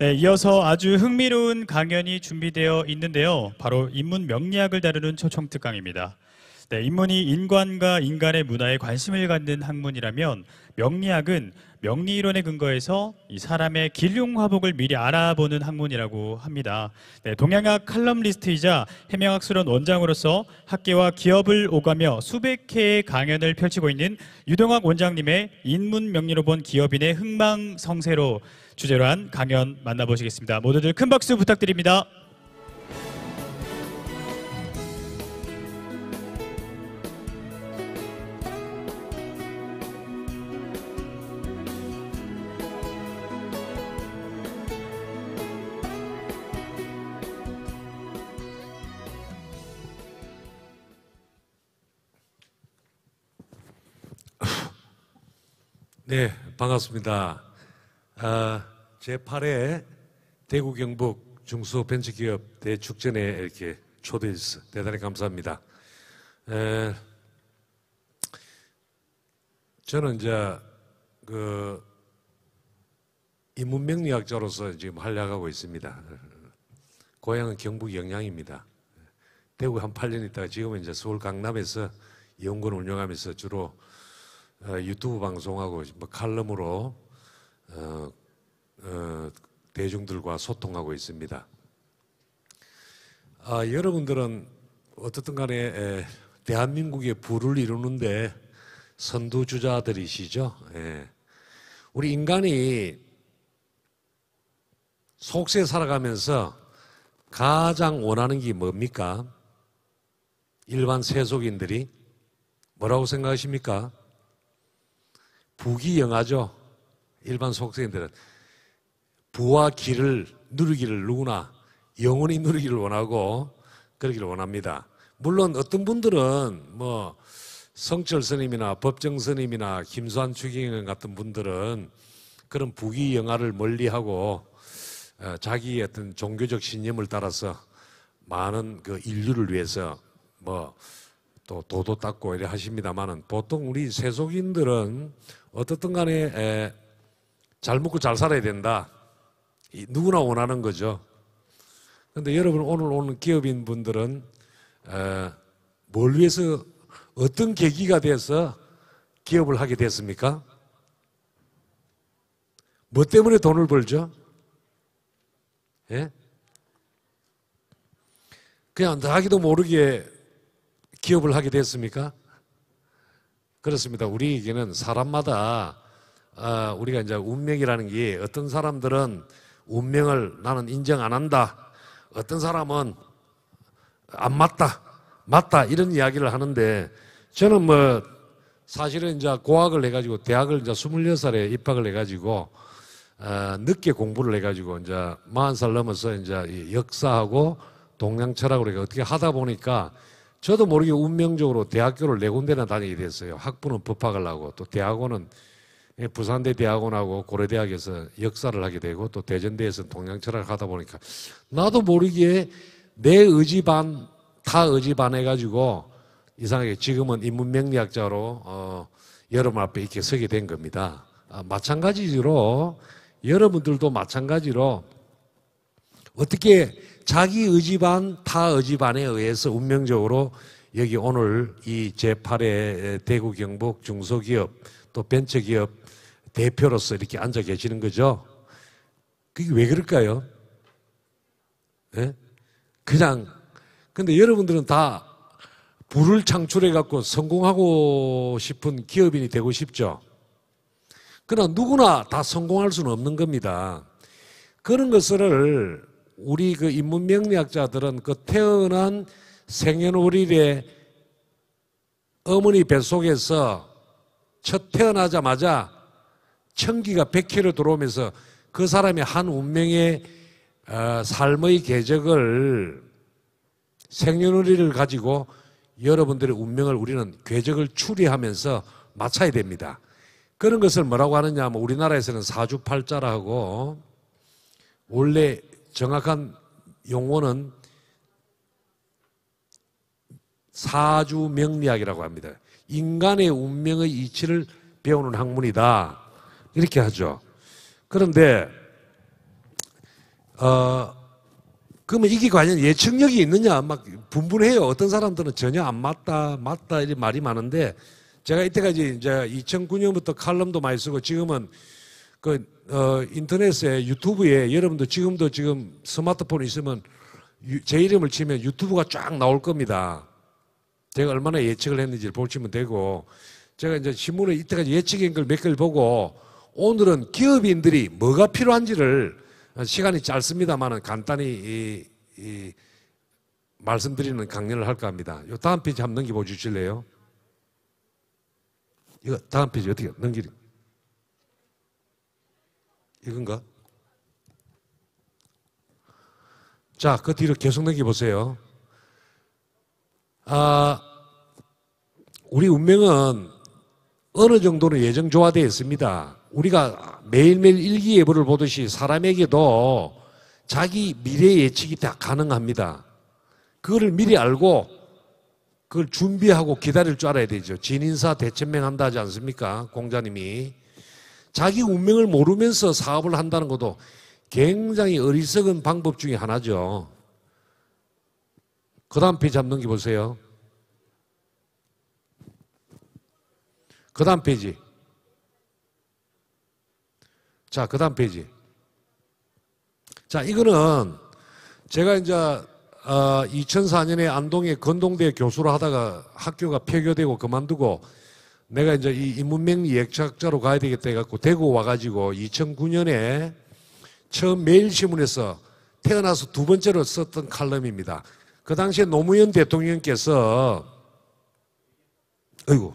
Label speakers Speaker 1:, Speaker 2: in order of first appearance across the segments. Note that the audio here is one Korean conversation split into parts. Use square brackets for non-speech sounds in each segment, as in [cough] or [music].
Speaker 1: 네, 이어서 아주 흥미로운 강연이 준비되어 있는데요. 바로 인문 명리학을 다루는 초청특 강입니다. 네, 인문이 인간과 인간의 문화에 관심을 갖는 학문이라면 명리학은 명리 이론에 근거해서 이 사람의 길용 화복을 미리 알아보는 학문이라고 합니다. 네, 동양학 칼럼리스트이자 해명학술원 원장으로서 학계와 기업을 오가며 수백 회의 강연을 펼치고 있는 유동학 원장님의 인문 명리로 본 기업인의 흥망성쇠로 주제로 한 강연 만나보시겠습니다. 모두들 큰 박수 부탁드립니다. 네, 반갑습니다. 아, 제8회 대구 경북 중소벤처기업 대축전에 이렇게 초대해 주셔서 대단히 감사합니다. 에, 저는 이제 그 인문명리학자로서 지금 활약하고 있습니다. 고향은 경북 영양입니다. 대구 한 8년 있다가 지금은 이제 서울 강남에서 연구원 운영하면서 주로 어, 유튜브 방송하고 뭐 칼럼으로 어, 어, 대중들과 소통하고 있습니다. 아, 여러분들은 어떻든 간 에, 대한민국의 부를 이루는데 선두주자들이시죠. 예. 우리 인간이 속세 살아가면서 가장 원하는 게 뭡니까? 일반 세속인들이 뭐라고 생각하십니까? 부귀영화죠. 일반 속세인들은 부와 길을 누리기를 누구나 영원히 누리기를 원하고 그러기를 원합니다. 물론 어떤 분들은 뭐 성철 스님이나 법정 스님이나 김수환 추기경 같은 분들은 그런 부귀 영화를 멀리하고 어, 자기의 어떤 종교적 신념을 따라서 많은 그 인류를 위해서 뭐 또 도도 닦고 이래 하십니다만은 보통 우리 세속인들은 어떻든 간에 잘 먹고 잘 살아야 된다. 누구나 원하는 거죠. 그런데 여러분 오늘 오는 기업인 분들은 어, 뭘 위해서 어떤 계기가 돼서 기업을 하게 됐습니까? 뭐 때문에 돈을 벌죠? 예? 그냥 자기도 모르게 기업을 하게 됐습니까? 그렇습니다. 우리에게는 사람마다 아, 우리가 이제 운명이라는 게 어떤 사람들은 운명을 나는 인정 안 한다. 어떤 사람은 안 맞다. 맞다. 이런 이야기를 하는데 저는 뭐 사실은 이제 고학을 해가지고 대학을 이제 26살에 입학을 해가지고 어, 늦게 공부를 해가지고 이제 40살 넘어서 이제 역사하고 동양 철학을로해 어떻게 하다 보니까 저도 모르게 운명적으로 대학교를 네 군데나 다니게 됐어요. 학부는 법학을 하고 또 대학원은 예, 부산대 대학원하고 고려대학에서 역사를 하게 되고 또 대전대에서 동양철학을 하다 보니까 나도 모르기에 내 의지 반, 다 의지 반 해가지고 이상하게 지금은 인문명리학자로 어, 여러분 앞에 이렇게 서게 된 겁니다. 아, 마찬가지로 여러분들도 마찬가지로 어떻게 자기 의지 반, 다 의지 반에 의해서 운명적으로 여기 오늘 이 제8회 대구 경북 중소기업 또 벤처기업 대표로서 이렇게 앉아 계시는 거죠. 그게 왜 그럴까요? 네? 그냥, 근데 여러분들은 다 불을 창출해갖고 성공하고 싶은 기업인이 되고 싶죠. 그러나 누구나 다 성공할 수는 없는 겁니다. 그런 것을 우리 그 인문명리학자들은 그 태어난 생년월일에 어머니 뱃속에서 첫 태어나자마자 천기가 1 0 0회를 들어오면서 그 사람이 한 운명의 어, 삶의 궤적을 생년월일을 가지고 여러분들의 운명을 우리는 궤적을 추리하면서 맞춰야 됩니다. 그런 것을 뭐라고 하느냐 하면 우리나라에서는 사주팔자라 하고 원래 정확한 용어는 사주명리학이라고 합니다. 인간의 운명의 이치를 배우는 학문이다. 이렇게 하죠. 그런데 어, 그러면 이게 과연 예측력이 있느냐 막 분분해요. 어떤 사람들은 전혀 안 맞다, 맞다 이런 말이 많은데 제가 이때까지 이제 2009년부터 칼럼도 많이 쓰고 지금은 그 어, 인터넷에 유튜브에 여러분도 지금도 지금 스마트폰 있으면 유, 제 이름을 치면 유튜브가 쫙 나올 겁니다. 제가 얼마나 예측을 했는지를 보시면 되고 제가 이제 신문에 이때까지 예측인 걸몇 개를 보고 오늘은 기업인들이 뭐가 필요한지를 시간이 짧습니다만 간단히 이, 이 말씀드리는 강연을 할까 합니다. 요 다음 페이지 한번 넘겨보 주실래요? 이거 다음 페이지 어떻게 넘기리? 이건가? 자, 그 뒤로 계속 넘겨보세요. 아, 우리 운명은 어느 정도는 예정조화되어 있습니다. 우리가 매일매일 일기예보를 보듯이 사람에게도 자기 미래 예측이 다 가능합니다. 그거를 미리 알고 그걸 준비하고 기다릴 줄 알아야 되죠. 진인사 대천명 한다 하지 않습니까? 공자님이. 자기 운명을 모르면서 사업을 한다는 것도 굉장히 어리석은 방법 중에 하나죠. 그 다음 페이지 한번 넘겨보세요. 그 다음 페이지. 자, 그 다음 페이지. 자, 이거는 제가 이제 어, 2004년에 안동의 건동대 교수로 하다가 학교가 폐교되고 그만두고 내가 이제 이 인문맹 예학자로 가야 되겠다 해갖고 대구 와가지고 2009년에 처음 매일신문에서 태어나서 두 번째로 썼던 칼럼입니다. 그 당시에 노무현 대통령께서 아이고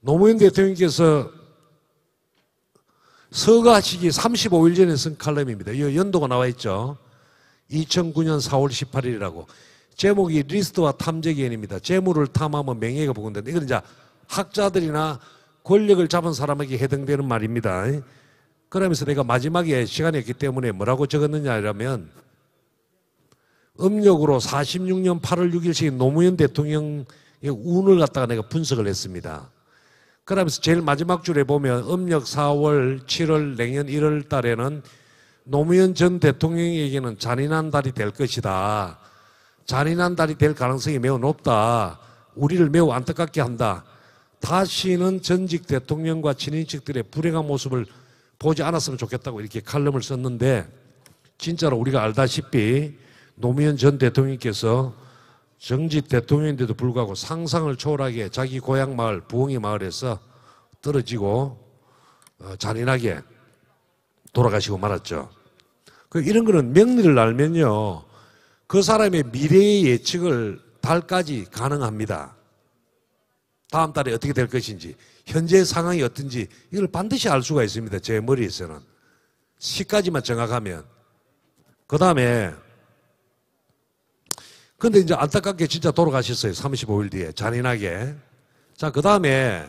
Speaker 1: 노무현 대통령께서 서가시기 35일 전에 쓴 칼럼입니다. 이 연도가 나와 있죠. 2009년 4월 18일이라고. 제목이 리스트와 탐재기엔입니다. 재물을 탐하면 명예가 보건다. 이건 이제 학자들이나 권력을 잡은 사람에게 해당되는 말입니다. 그러면서 내가 마지막에 시간이 없기 때문에 뭐라고 적었느냐 이면 음력으로 46년 8월 6일씩 노무현 대통령의 운을 갖다가 내가 분석을 했습니다. 그러면서 제일 마지막 줄에 보면 음력 4월, 7월, 내년 1월 달에는 노무현 전 대통령에게는 잔인한 달이 될 것이다. 잔인한 달이 될 가능성이 매우 높다. 우리를 매우 안타깝게 한다. 다시는 전직 대통령과 친인척들의 불행한 모습을 보지 않았으면 좋겠다고 이렇게 칼럼을 썼는데 진짜로 우리가 알다시피 노무현 전 대통령께서 정직 대통령인데도 불구하고 상상을 초월하게 자기 고향 마을 부엉이 마을에서 떨어지고 어, 잔인하게 돌아가시고 말았죠. 그 이런 거는 명리를 알면요 그 사람의 미래의 예측을 달까지 가능합니다. 다음 달에 어떻게 될 것인지, 현재 상황이 어떤지 이걸 반드시 알 수가 있습니다. 제 머리에서는. 시까지만 정확하면. 그 다음에, 근데 이제 안타깝게 진짜 돌아가셨어요. 35일 뒤에. 잔인하게. 자, 그 다음에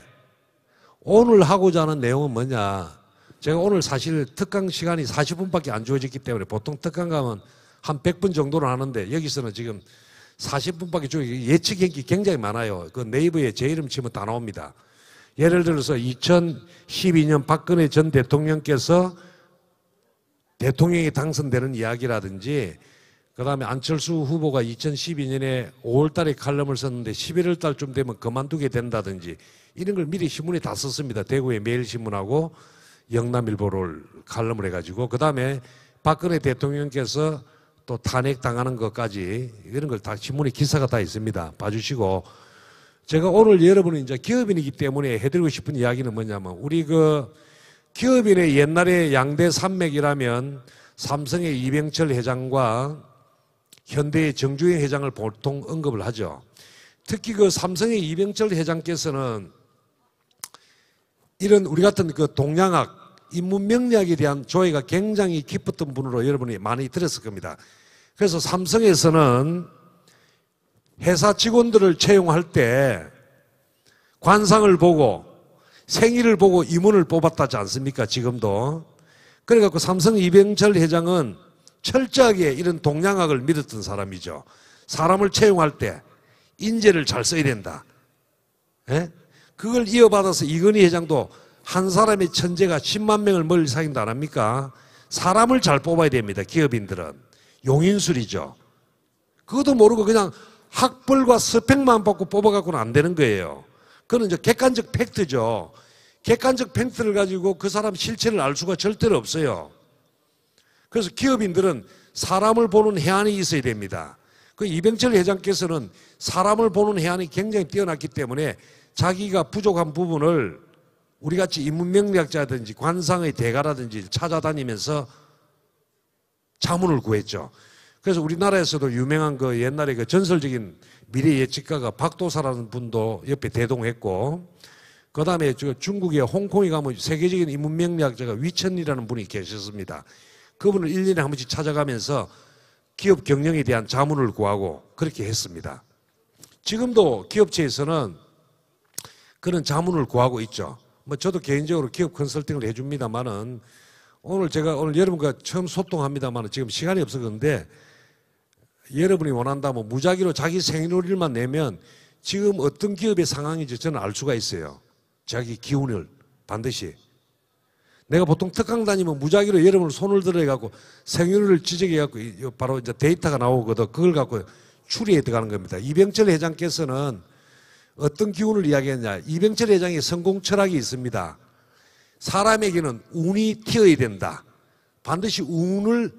Speaker 1: 오늘 하고자 하는 내용은 뭐냐. 제가 오늘 사실 특강 시간이 40분밖에 안 주어졌기 때문에 보통 특강 가면 한 100분 정도는 하는데 여기서는 지금 40분밖에 주 예측 연기 굉장히 많아요. 그 네이버에 제 이름 치면 다 나옵니다. 예를 들어서 2012년 박근혜 전 대통령께서 대통령이 당선되는 이야기라든지 그 다음에 안철수 후보가 2012년에 5월 달에 칼럼을 썼는데 11월 달쯤 되면 그만두게 된다든지 이런 걸 미리 신문에 다 썼습니다. 대구의 매일신문하고 영남일보를 칼럼을 해가지고 그 다음에 박근혜 대통령께서 또 탄핵당하는 것까지 이런 걸 다 신문에 기사가 다 있습니다. 봐주시고 제가 오늘 여러분은 이제 기업인이기 때문에 해드리고 싶은 이야기는 뭐냐면 우리 그 기업인의 옛날에 양대 산맥이라면 삼성의 이병철 회장과 현대의 정주영 회장을 보통 언급을 하죠. 특히 그 삼성의 이병철 회장께서는 이런 우리 같은 그 동양학 인문명리학에 대한 조예가 굉장히 깊었던 분으로 여러분이 많이 들었을 겁니다. 그래서 삼성에서는 회사 직원들을 채용할 때 관상을 보고 생일을 보고 이문을 뽑았다지 않습니까? 지금도. 그래갖고 삼성 이병철 회장은 철저하게 이런 동양학을 믿었던 사람이죠. 사람을 채용할 때 인재를 잘 써야 된다. 에? 예? 그걸 이어받아서 이건희 회장도 한 사람의 천재가 10만 명을 멀리 사귄다 안 합니까? 사람을 잘 뽑아야 됩니다. 기업인들은. 용인술이죠. 그것도 모르고 그냥 학벌과 스펙만 받고 뽑아갖고는 안 되는 거예요. 그는 이제 객관적 팩트죠. 객관적 팩트를 가지고 그 사람 실체를 알 수가 절대로 없어요. 그래서 기업인들은 사람을 보는 해안이 있어야 됩니다. 그 이병철 회장께서는 사람을 보는 해안이 굉장히 뛰어났기 때문에 자기가 부족한 부분을 우리같이 인문명리학자든지 관상의 대가라든지 찾아다니면서 자문을 구했죠. 그래서 우리나라에서도 유명한 그 옛날에 그 전설적인 미래 예측가가 박도사라는 분도 옆에 대동했고, 그 다음에 중국의 홍콩에 가면 세계적인 인문명리학자가 위천이라는 분이 계셨습니다. 그분을 1년에 한 번씩 찾아가면서 기업 경영에 대한 자문을 구하고 그렇게 했습니다. 지금도 기업체에서는 그런 자문을 구하고 있죠. 뭐 저도 개인적으로 기업 컨설팅을 해줍니다만은 오늘 제가 오늘 여러분과 처음 소통합니다만 지금 시간이 없어 그런데 여러분이 원한다면 무작위로 자기 생일오일만 내면 지금 어떤 기업의 상황인지 저는 알 수가 있어요. 자기 기운을 반드시. 내가 보통 특강 다니면 무작위로 여러분 손을 들어가고 생일을 지적해갖고 바로 이제 데이터가 나오거든. 그걸 갖고 추리에 들어가는 겁니다. 이병철 회장께서는 어떤 기운을 이야기했냐. 이병철 회장의 성공 철학이 있습니다. 사람에게는 운이 튀어야 된다. 반드시 운을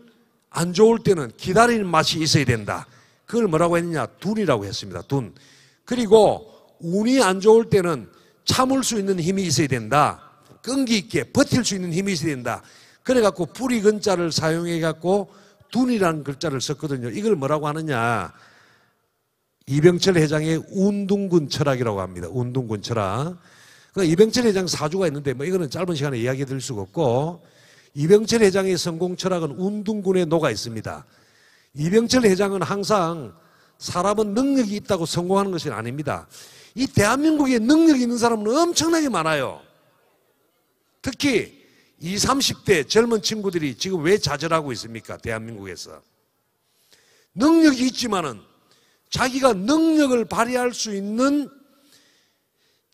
Speaker 1: 안 좋을 때는 기다리는 맛이 있어야 된다. 그걸 뭐라고 했느냐? 둔이라고 했습니다. 둔. 그리고 운이 안 좋을 때는 참을 수 있는 힘이 있어야 된다. 끈기 있게 버틸 수 있는 힘이 있어야 된다. 그래갖고 뿌리 근자를 사용해갖고 둔이라는 글자를 썼거든요. 이걸 뭐라고 하느냐? 이병철 회장의 운동군 철학이라고 합니다. 운동군 철학. 그 이병철 회장 사주가 있는데 뭐 이거는 짧은 시간에 이야기 드릴 수가 없고 이병철 회장의 성공 철학은 운동군에 녹아 있습니다. 이병철 회장은 항상 사람은 능력이 있다고 성공하는 것이 아닙니다. 이 대한민국에 능력이 있는 사람은 엄청나게 많아요. 특히 20, 30대 젊은 친구들이 지금 왜 좌절하고 있습니까? 대한민국에서. 능력이 있지만은 자기가 능력을 발휘할 수 있는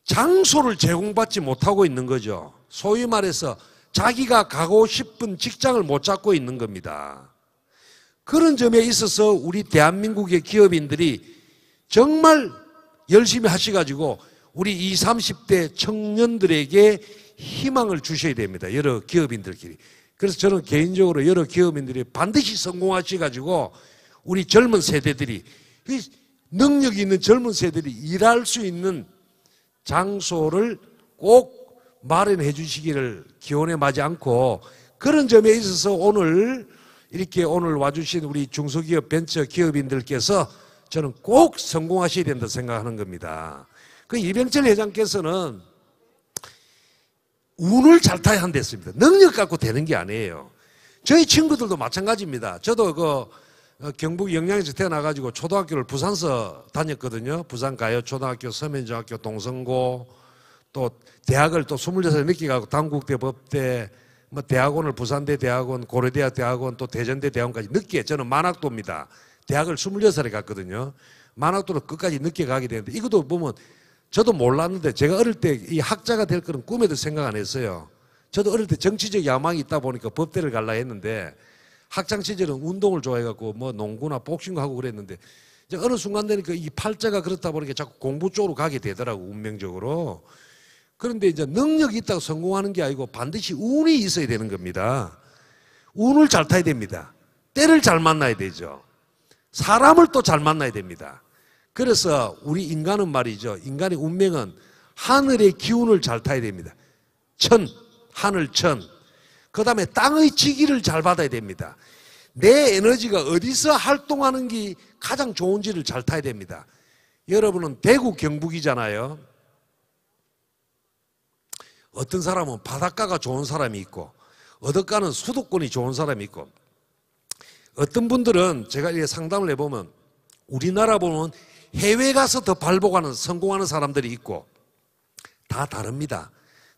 Speaker 1: 장소를 제공받지 못하고 있는 거죠. 소위 말해서 자기가 가고 싶은 직장을 못 잡고 있는 겁니다. 그런 점에 있어서 우리 대한민국의 기업인들이 정말 열심히 하셔가지고 우리 20, 30대 청년들에게 희망을 주셔야 됩니다. 여러 기업인들끼리. 그래서 저는 개인적으로 여러 기업인들이 반드시 성공하셔가지고 우리 젊은 세대들이 능력이 있는 젊은 세대들이 일할 수 있는 장소를 꼭 마련해 주시기를 기원에 맞지 않고 그런 점에 있어서 오늘 이렇게 오늘 와주신 우리 중소기업 벤처 기업인들께서 저는 꼭 성공하셔야 된다 생각하는 겁니다. 그 이병철 회장께서는 운을 잘 타야 한댔습니다. 능력 갖고 되는 게 아니에요. 저희 친구들도 마찬가지입니다. 저도 그 어, 경북 영양에서 태어나가지고 초등학교를 부산서 다녔거든요. 부산 가요 초등학교, 서면중학교, 동성고, 또 대학을 또 26살 늦게 가고 당국대 법대, 뭐 대학원을 부산대 대학원, 고려대학 대학원, 또 대전대 대학원까지 늦게 저는 만학도입니다. 대학을 26살에 갔거든요. 만학도로 끝까지 늦게 가게 되는데 이것도 보면 저도 몰랐는데 제가 어릴 때 이 학자가 될 거는 꿈에도 생각 안 했어요. 저도 어릴 때 정치적 야망이 있다 보니까 법대를 갈라 했는데 학창 시절은 운동을 좋아해갖고 뭐 농구나 복싱 하고 그랬는데 이제 어느 순간 되니까 이 팔자가 그렇다 보니까 자꾸 공부 쪽으로 가게 되더라고 운명적으로. 그런데 이제 능력이 있다고 성공하는 게 아니고 반드시 운이 있어야 되는 겁니다. 운을 잘 타야 됩니다. 때를 잘 만나야 되죠. 사람을 또 잘 만나야 됩니다. 그래서 우리 인간은 말이죠. 인간의 운명은 하늘의 기운을 잘 타야 됩니다. 천, 하늘 천. 그 다음에 땅의 지기를 잘 받아야 됩니다. 내 에너지가 어디서 활동하는 게 가장 좋은지를 잘 타야 됩니다. 여러분은 대구 경북이잖아요. 어떤 사람은 바닷가가 좋은 사람이 있고, 어디가는 수도권이 좋은 사람이 있고, 어떤 분들은 제가 이게 상담을 해보면 우리나라 보면 해외 가서 더 발복하는 성공하는 사람들이 있고 다 다릅니다.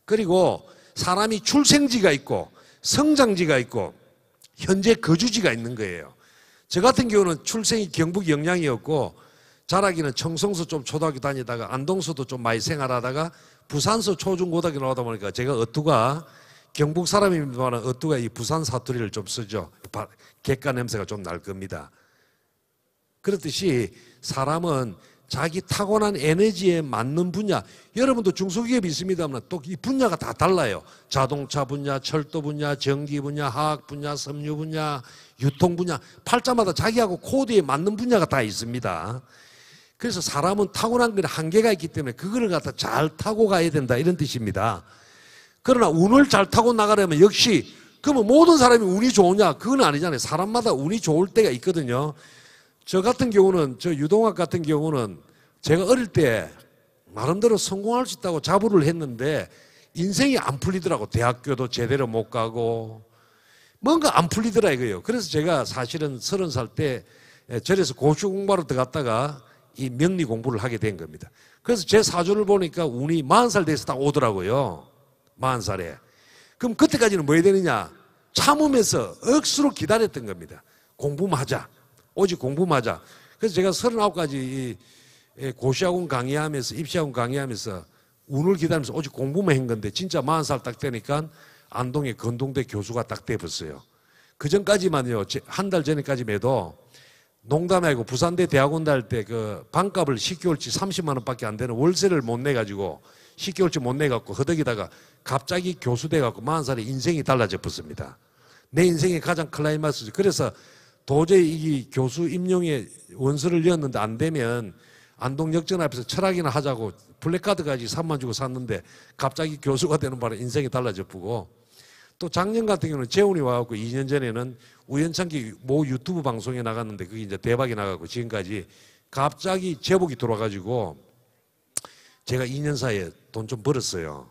Speaker 1: 그리고 사람이 출생지가 있고 성장지가 있고 현재 거주지가 있는 거예요. 저 같은 경우는 출생이 경북 영양이었고 자라기는 청송수 좀 초등학교 다니다가 안동수도 좀 많이 생활하다가 부산서 초중고등학교 나오다 보니까 제가 어투가 경북 사람이지만 어투가 이 부산 사투리를 좀 쓰죠. 객가 냄새가 좀 날 겁니다. 그렇듯이 사람은 자기 타고난 에너지에 맞는 분야. 여러분도 중소기업이 있습니다만 또 이 분야가 다 달라요. 자동차 분야, 철도 분야, 전기 분야, 화학 분야, 섬유 분야, 유통 분야. 팔자마다 자기하고 코드에 맞는 분야가 다 있습니다. 그래서 사람은 타고난 건 한계가 있기 때문에 그거를 갖다 잘 타고 가야 된다 이런 뜻입니다. 그러나 운을 잘 타고 나가려면 역시 그러면 모든 사람이 운이 좋으냐? 그건 아니잖아요. 사람마다 운이 좋을 때가 있거든요. 저 같은 경우는 저 유동학 같은 경우는 제가 어릴 때 나름대로 성공할 수 있다고 자부를 했는데 인생이 안 풀리더라고 대학교도 제대로 못 가고 뭔가 안 풀리더라 이거예요. 그래서 제가 사실은 서른 살때 예, 절에서 고시 공부하러 들어갔다가 이 명리 공부를 하게 된 겁니다. 그래서 제 사주를 보니까 운이 40살 돼서 딱 오더라고요. 40살에. 그럼 그때까지는 뭐 해야 되느냐? 참으면서 억수로 기다렸던 겁니다. 공부만 하자. 오직 공부마자. 그래서 제가 39가지 고시학원 강의하면서 입시학원 강의하면서 운을 기다리면서 오직 공부만 한 건데 진짜 40살 딱 되니까 안동에 건동대 교수가 딱 돼버렸어요. 그 전까지만요, 한 달 전에까지만 해도 농담하고 부산대 대학원 다닐 때 그반값을 10개월치 30만 원밖에 안 되는 월세를 못 내가지고 10개월치 못 내갖고 허덕이다가 갑자기 교수 돼갖고 40살에 인생이 달라졌었습니다내 인생의 가장 클라이마스죠 그래서 도저히 이 교수 임용에 원서를 넣었는데안 되면 안동역전 앞에서 철학이나 하자고 블랙카드까지 3만 주고 샀는데 갑자기 교수가 되는 바람에 인생이 달라져 보고 또 작년 같은 경우는 재훈이 와갖고 2년 전에는 우연찮게 모 유튜브 방송에 나갔는데 그게 이제 대박이 나갖고 지금까지 갑자기 제복이 돌아가지고 제가 2년 사이에 돈 좀 벌었어요.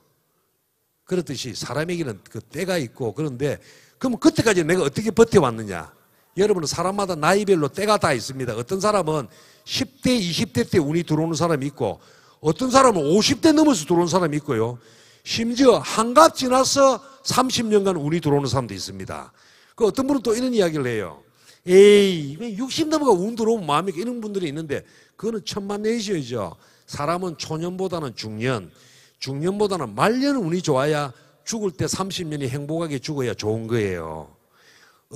Speaker 1: 그렇듯이 사람에게는 그 때가 있고 그런데 그럼 그때까지 내가 어떻게 버텨왔느냐? 여러분은 사람마다 나이별로 때가 다 있습니다. 어떤 사람은 10대, 20대 때 운이 들어오는 사람이 있고 어떤 사람은 50대 넘어서 들어오는 사람이 있고요. 심지어 한갑 지나서 30년간 운이 들어오는 사람도 있습니다. 그 어떤 분은 또 이런 이야기를 해요. 에이, 60 넘어가 운 들어오면 마음이 이런 분들이 있는데 그거는 천만 내셔죠 사람은 초년보다는 중년, 중년보다는 말년 운이 좋아야 죽을 때 30년이 행복하게 죽어야 좋은 거예요.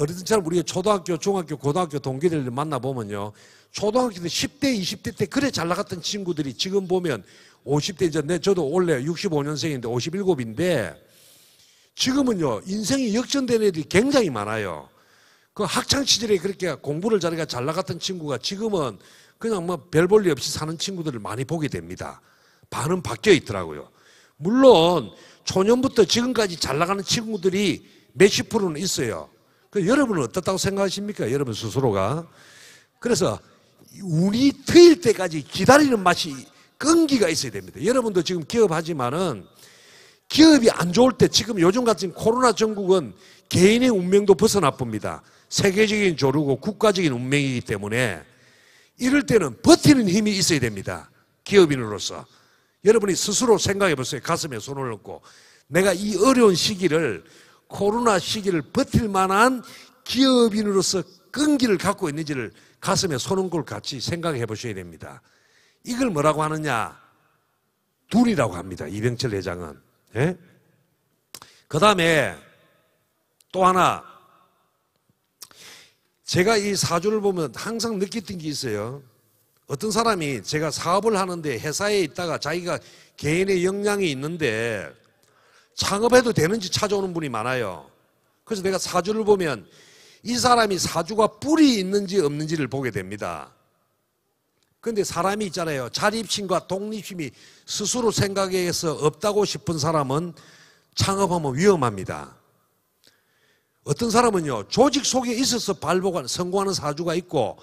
Speaker 1: 어든처럼 우리가 초등학교, 중학교, 고등학교 동기들을 만나보면요. 초등학교 때 10대, 20대 때 그래 잘 나갔던 친구들이 지금 보면 50대 이제 저도 원래 65년생인데 57인데 지금은요. 인생이 역전된 애들이 굉장히 많아요. 그 학창 시절에 그렇게 공부를 잘해가 잘 나갔던 친구가 지금은 그냥 뭐 별볼일 없이 사는 친구들을 많이 보게 됩니다. 반은 바뀌어 있더라고요. 물론 초년부터 지금까지 잘 나가는 친구들이 몇십 프로는 있어요. 그 여러분은 어떻다고 생각하십니까? 여러분 스스로가. 그래서 운이 트일 때까지 기다리는 맛이 끈기가 있어야 됩니다. 여러분도 지금 기업하지만은 기업이 안 좋을 때 지금 요즘 같은 코로나 전국은 개인의 운명도 벗어나쁩니다. 세계적인 조류고 국가적인 운명이기 때문에 이럴 때는 버티는 힘이 있어야 됩니다. 기업인으로서. 여러분이 스스로 생각해 보세요. 가슴에 손을 얹고. 내가 이 어려운 시기를 코로나 시기를 버틸 만한 기업인으로서 끈기를 갖고 있는지를 가슴에 손은 걸 같이 생각해 보셔야 됩니다. 이걸 뭐라고 하느냐? 둘이라고 합니다. 이병철 회장은. 예? 그 다음에 또 하나. 제가 이 사주를 보면 항상 느꼈던 게 있어요. 어떤 사람이 제가 사업을 하는데 회사에 있다가 자기가 개인의 역량이 있는데 창업해도 되는지 찾아오는 분이 많아요. 그래서 내가 사주를 보면 이 사람이 사주가 뿔이 있는지 없는지를 보게 됩니다. 근데 사람이 있잖아요. 자립심과 독립심이 스스로 생각해서 없다고 싶은 사람은 창업하면 위험합니다. 어떤 사람은요, 조직 속에 있어서 발복한, 성공하는 사주가 있고,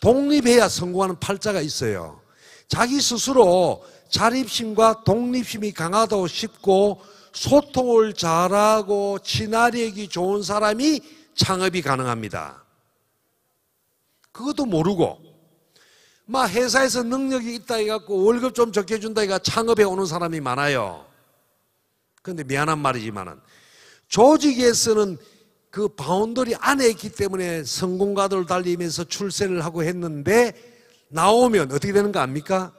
Speaker 1: 독립해야 성공하는 팔자가 있어요. 자기 스스로 자립심과 독립심이 강하다고 싶고, 소통을 잘하고 친화력이 좋은 사람이 창업이 가능합니다. 그것도 모르고 막 회사에서 능력이 있다 해갖고 월급 좀 적게 준다 해가 창업에 오는 사람이 많아요. 근데 미안한 말이지만은 조직에서는 그 바운더리 안에 있기 때문에 성공가도를 달리면서 출세를 하고 했는데 나오면 어떻게 되는 거 압니까?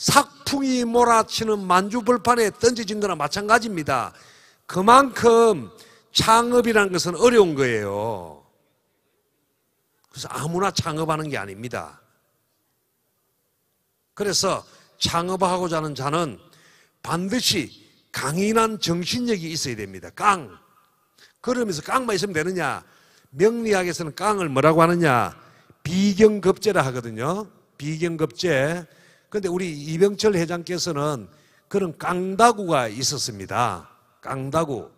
Speaker 1: 삭풍이 몰아치는 만주벌판에 던져진 거나 마찬가지입니다. 그만큼 창업이라는 것은 어려운 거예요. 그래서 아무나 창업하는 게 아닙니다. 그래서 창업하고자 하는 자는 반드시 강인한 정신력이 있어야 됩니다. 깡. 그러면서 깡만 있으면 되느냐? 명리학에서는 깡을 뭐라고 하느냐? 비경급제라 하거든요. 비경급제. 근데 우리 이병철 회장께서는 그런 깡다구가 있었습니다. 깡다구.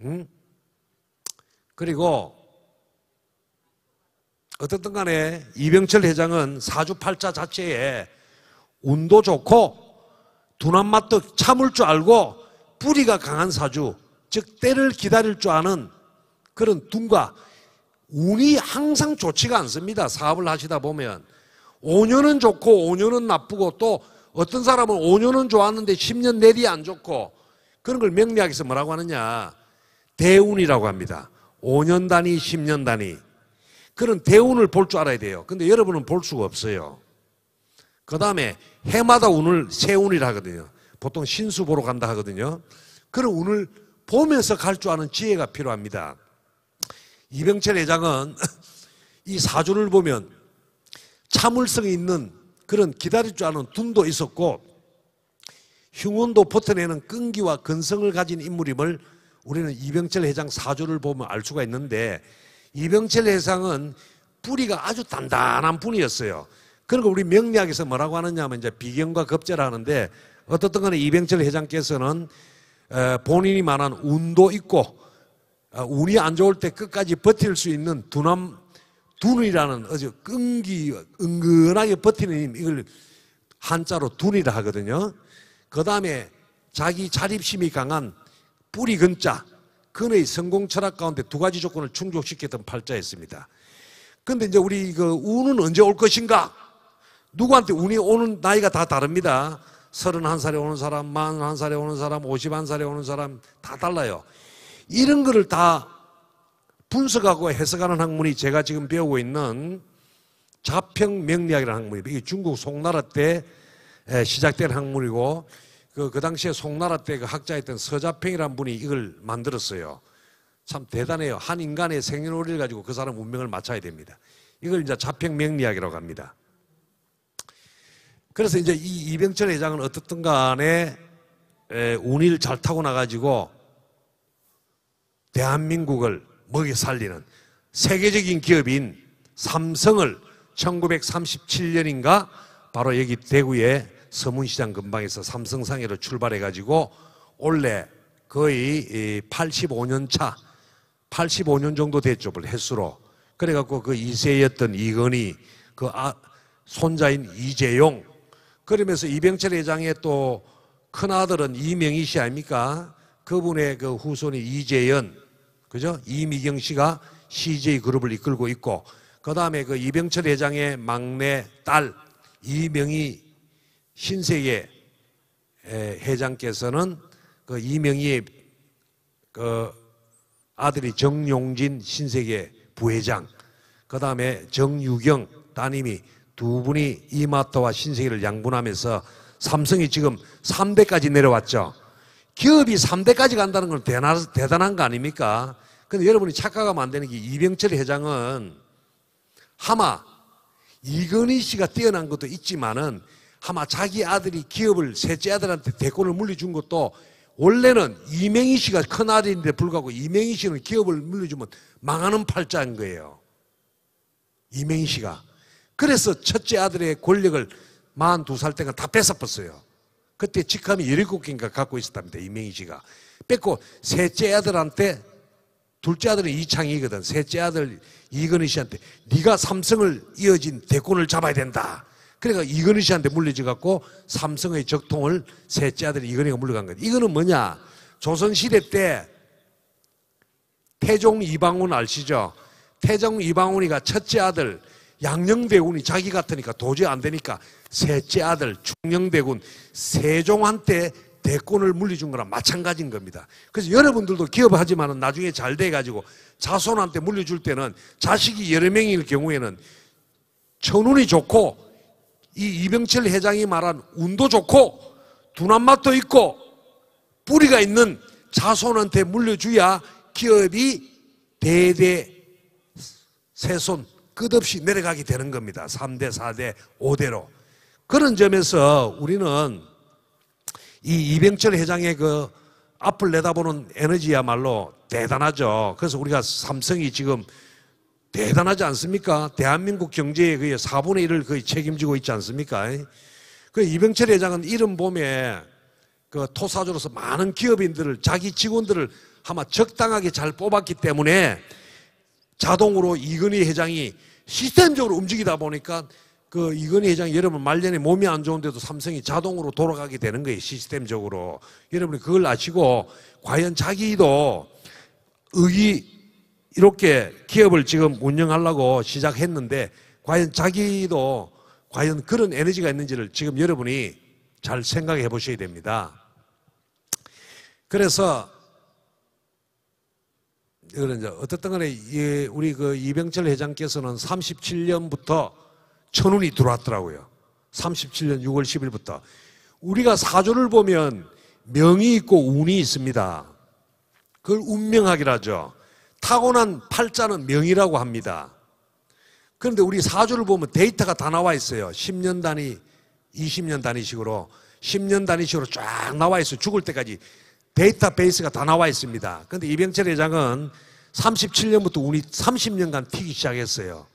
Speaker 1: 응? 그리고 어떻든 간에 이병철 회장은 사주팔자 자체에 운도 좋고 두한 맛도 참을 줄 알고 뿌리가 강한 사주, 즉 때를 기다릴 줄 아는 그런 둔과 운이 항상 좋지가 않습니다. 사업을 하시다 보면. 5년은 좋고 5년은 나쁘고 또 어떤 사람은 5년은 좋았는데 10년 내리 안 좋고 그런 걸 명리학에서 뭐라고 하느냐. 대운이라고 합니다. 5년 단위, 10년 단위. 그런 대운을 볼 줄 알아야 돼요. 근데 여러분은 볼 수가 없어요. 그 다음에 해마다 운을 세운이라 하거든요. 보통 신수 보러 간다 하거든요. 그런 운을 보면서 갈 줄 아는 지혜가 필요합니다. 이병철 회장은 [laughs] 이 사주를 보면 참을성이 있는 그런 기다릴 줄 아는 둔도 있었고 흉운도 버텨내는 끈기와 근성을 가진 인물임을 우리는 이병철 회장 사주를 보면 알 수가 있는데 이병철 회장은 뿌리가 아주 단단한 분이었어요. 그러니까 우리 명리학에서 뭐라고 하느냐 하면 이제 비경과 급제를 하는데 어떻든 간에 이병철 회장께서는 어, 본인이 말한 운도 있고 어, 운이 안 좋을 때 끝까지 버틸 수 있는 두남 둔이라는 어제 끈기 은근하게 버티는 힘 이걸 한자로 둔이라 하거든요. 그 다음에 자기 자립심이 강한 뿌리 근자 근의 성공 철학 가운데 두 가지 조건을 충족시켰던 팔자였습니다. 근데 이제 우리 그 운은 언제 올 것인가? 누구한테 운이 오는 나이가 다 다릅니다. 31살에 오는 사람, 41살에 오는 사람, 51살에 오는 사람 다 달라요. 이런 거를 다 분석하고 해석하는 학문이 제가 지금 배우고 있는 자평 명리학이라는 학문입니다. 이게 중국 송나라 때 시작된 학문이고 그, 그 당시에 송나라 때 그 학자였던 서자평이라는 분이 이걸 만들었어요. 참 대단해요. 한 인간의 생년월일 가지고 그 사람 운명을 맞춰야 됩니다. 이걸 이제 자평 명리학이라고 합니다. 그래서 이제 이 이병철 회장은 어떻든 간에 운일 잘 타고 나가지고 대한민국을 먹여 살리는 세계적인 기업인 삼성을 1937년인가 바로 여기 대구에 서문시장 근방에서 삼성상해로 출발해가지고 올해 거의 85년 차, 85년 정도 됐죠, 횟수로. 그래갖고 그 2세였던 이건희, 그 아, 손자인 이재용, 그러면서 이병철 회장의 또 큰아들은 이명희 씨 아닙니까? 그분의 그 후손이 이재연, 그죠? 이미경 씨가 CJ 그룹을 이끌고 있고 그 다음에 그 이병철 회장의 막내 딸 이명희 신세계 회장께서는 그 이명희의 그 아들이 정용진 신세계 부회장 그 다음에 정유경 따님이 두 분이 이마트와 신세계를 양분하면서 삼성이 지금 3대까지 내려왔죠. 기업이 3대까지 간다는 건 대단한, 대단한 거 아닙니까? 근데 여러분이 착각하면 안 되는 게 이병철 회장은 하마 이건희 씨가 뛰어난 것도 있지만은 하마 자기 아들이 기업을 셋째 아들한테 대권을 물려준 것도 원래는 이명희 씨가 큰 아들인데 불구하고 이명희 씨는 기업을 물려주면 망하는 팔자인 거예요. 이명희 씨가. 그래서 첫째 아들의 권력을 42살 때가 다뺏어버어요 그때 직함이 17개인가 갖고 있었답니다. 이명희 씨가. 뺏고 셋째 아들한테 둘째 아들은 이창희거든. 셋째 아들 이건희 씨한테 네가 삼성을 이어진 대권을 잡아야 된다. 그러니까 이건희 씨한테 물려져 갖고 삼성의 적통을 셋째 아들 이건희가 물려간 거지. 이거는 뭐냐? 조선 시대 때 태종 이방운 아시죠? 태종 이방운이가 첫째 아들 양녕대운이 자기 같으니까 도저히 안 되니까 셋째 아들 충녕대군 세종한테 대권을 물려준 거랑 마찬가지인 겁니다. 그래서 여러분들도 기업하지만 나중에 잘 돼가지고 자손한테 물려줄 때는 자식이 여러 명일 경우에는 천운이 좋고 이 이병철 회장이 말한 운도 좋고 두남맛도 있고 뿌리가 있는 자손한테 물려줘야 기업이 대대 세손 끝없이 내려가게 되는 겁니다. 3대, 4대, 5대로. 그런 점에서 우리는 이 이병철 회장의 그 앞을 내다보는 에너지야말로 대단하죠. 그래서 우리가 삼성이 지금 대단하지 않습니까? 대한민국 경제의 거의 4분의 1을 거의 책임지고 있지 않습니까? 그 이병철 회장은 이름 봄에 그 토사조로서 많은 기업인들을 자기 직원들을 아마 적당하게 잘 뽑았기 때문에 자동으로 이근희 회장이 시스템적으로 움직이다 보니까 그 이건희 회장이 여러분 말년에 몸이 안 좋은데도 삼성이 자동으로 돌아가게 되는 거예요. 시스템적으로. 여러분이 그걸 아시고 과연 자기도 의기 이렇게 기업을 지금 운영하려고 시작했는데 과연 자기도 과연 그런 에너지가 있는지를 지금 여러분이 잘 생각해 보셔야 됩니다. 그래서 이제 어떻든 간에 우리 그 이병철 회장께서는 37년부터 천운이 들어왔더라고요. 37년 6월 10일부터. 우리가 사주를 보면 명이 있고 운이 있습니다. 그걸 운명학이라죠. 타고난 팔자는 명이라고 합니다. 그런데 우리 사주를 보면 데이터가 다 나와 있어요. 10년 단위, 20년 단위식으로 10년 단위식으로 쫙 나와 있어요. 죽을 때까지 데이터베이스가 다 나와 있습니다. 그런데 이병철 회장은 37년부터 운이 30년간 튀기 시작했어요.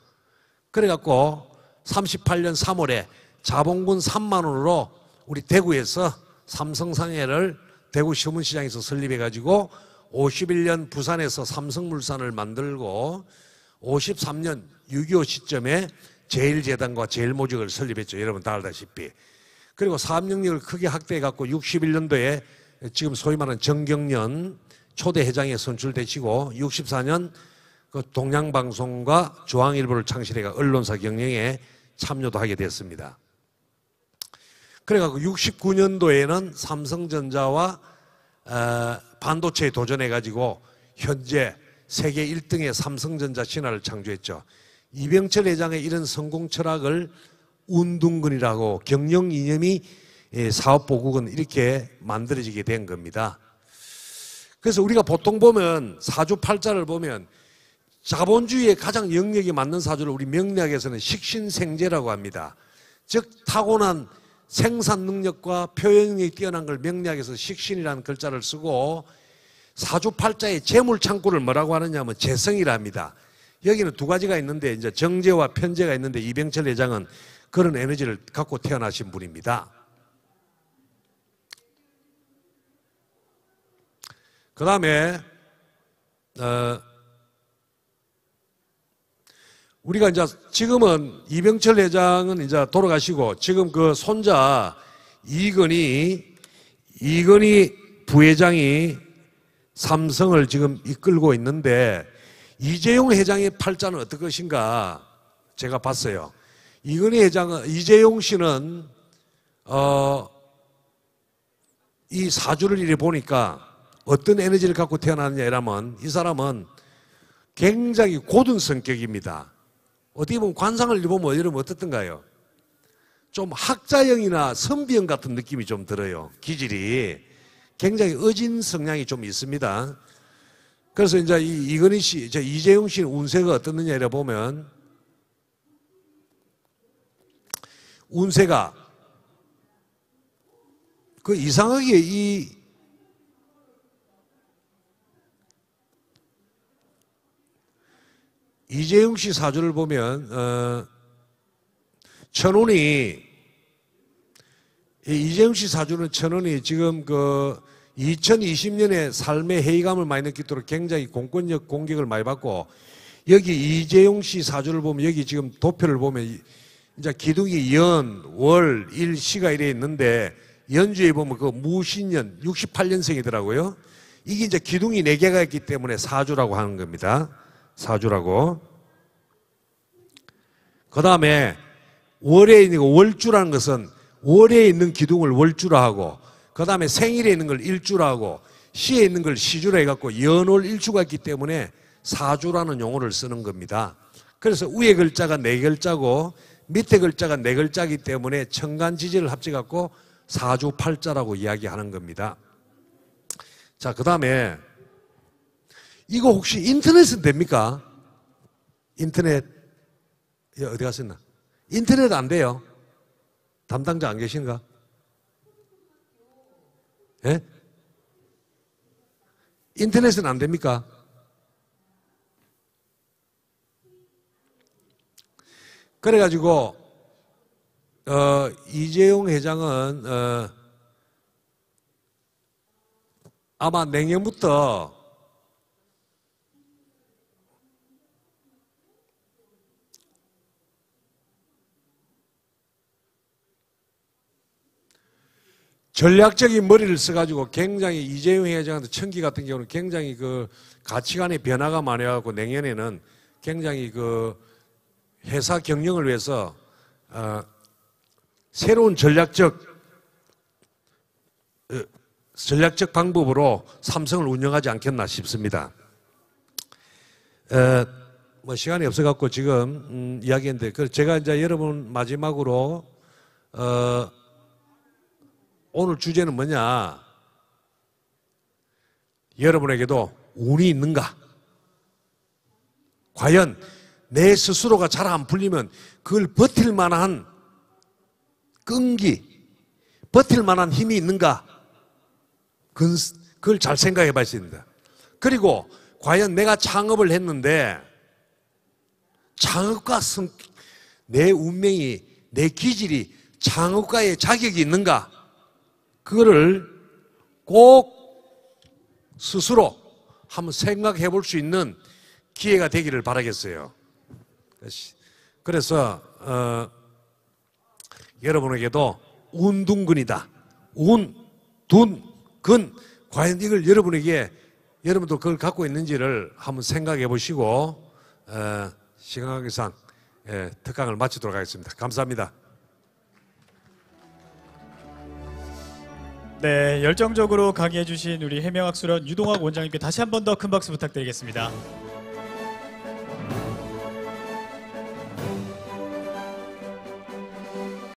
Speaker 1: 그래갖고 38년 3월에 자본금 3만 원으로 우리 대구에서 삼성상해를 대구 시문시장에서 설립해가지고 51년 부산에서 삼성물산을 만들고 53년 6.25 시점에 제일재단과 제일모직을 설립했죠. 여러분 다 알다시피. 그리고 사업영역을 크게 확대해갖고 61년도에 지금 소위 말하는 정경련 초대 회장에 선출되시고 64년 그 동양방송과 중앙일보를 창시해가 언론사 경영에 참여도 하게 됐습니다. 그래갖고 69년도에는 삼성전자와 어, 반도체에 도전해가지고 현재 세계 1등의 삼성전자 신화를 창조했죠. 이병철 회장의 이런 성공 철학을 운동근이라고 경영 이념이 예, 사업보국은 이렇게 만들어지게 된 겁니다. 그래서 우리가 보통 보면 사주팔자를 보면 자본주의의 가장 영역이 맞는 사주를 우리 명리학에서는 식신생재라고 합니다. 즉 타고난 생산 능력과 표현 력이 뛰어난 걸 명리학에서 식신이라는 글자를 쓰고 사주 팔자의 재물 창고를 뭐라고 하느냐 하면 재성이라 합니다. 여기는 두 가지가 있는데 이제 정제와 편제가 있는데 이병철 회장은 그런 에너지를 갖고 태어나신 분입니다. 그 다음에 어, 우리가 이제 지금은 이병철 회장은 이제 돌아가시고 지금 그 손자 이건희 이건희 부회장이 삼성을 지금 이끌고 있는데 이재용 회장의 팔자는 어떨 것인가 제가 봤어요. 이건희 회장은 이재용 씨는 어, 이 사주를 이래 보니까 어떤 에너지를 갖고 태어났냐 이러면 이 사람은 굉장히 고든 성격입니다. 어떻게 보면 관상을 입 보면 여러분 어떻던가요? 좀 학자형이나 선비형 같은 느낌이 좀 들어요. 기질이 굉장히 어진 성향이 좀 있습니다. 그래서 이제 이 이건희 씨, 저 이재용 씨 운세가 어떻느냐를 보면 운세가 그 이상하게 이 이재용 씨 사주를 보면 어, 천운이 이재용 씨 사주는 천운이 지금 그 2020년에 삶의 회의감을 많이 느끼도록 굉장히 공권력 공격을 많이 받고 여기 이재용 씨 사주를 보면 여기 지금 도표를 보면 이제 기둥이 연, 월, 일, 시가 이래 있는데 연주에 보면 그 무신년 68년생이더라고요. 이게 이제 기둥이 4개가 있기 때문에 사주라고 하는 겁니다. 사주라고. 그 다음에 월에 있는 월주라는 것은 월에 있는 기둥을 월주라 하고 그 다음에 생일에 있는 걸 일주라 하고 시에 있는 걸 시주라 해갖고 연월 일주가 있기 때문에 사주라는 용어를 쓰는 겁니다. 그래서 위에 글자가 네 글자고 밑에 글자가 네 글자기 때문에 천간지지를 합쳐갖고 사주팔자라고 이야기하는 겁니다. 자, 그 다음에 이거 혹시 인터넷은 됩니까? 인터넷 예, 어디 갔었나? 인터넷 안 돼요. 담당자 안 계신가? 예? 인터넷은 안 됩니까? 그래가지고 어, 이재용 회장은 어, 아마 내년부터 전략적인 머리를 써가지고 굉장히 이재용 회장한테 천기 같은 경우는 굉장히 그 가치관의 변화가 많이 하고 내년에는 굉장히 그 회사 경영을 위해서 어, 새로운 전략적 어, 전략적 방법으로 삼성을 운영하지 않겠나 싶습니다. 어, 뭐 시간이 없어갖고 지금 음, 이야기인데 그 제가 이제 여러분 마지막으로 어, 오늘 주제는 뭐냐? 여러분에게도 운이 있는가? 과연 내 스스로가 잘 안 풀리면 그걸 버틸 만한 끈기, 버틸 만한 힘이 있는가? 그걸 잘 생각해 봐야 된다. 그리고 과연 내가 창업을 했는데 창업가 성, 내 운명이, 내 기질이 창업가의 자격이 있는가? 그거를 꼭 스스로 한번 생각해 볼 수 있는 기회가 되기를 바라겠어요. 그래서 어, 여러분에게도 운둔근이다. 운, 둔, 근. 과연 이걸 여러분에게 여러분도 그걸 갖고 있는지를 한번 생각해 보시고 어, 시간관계상 예, 특강을 마치도록 하겠습니다. 감사합니다. 네, 열정적으로 강의해 주신 우리 해명학술원 유동학 원장님께 다시 한 번 더 큰 박수 부탁드리겠습니다.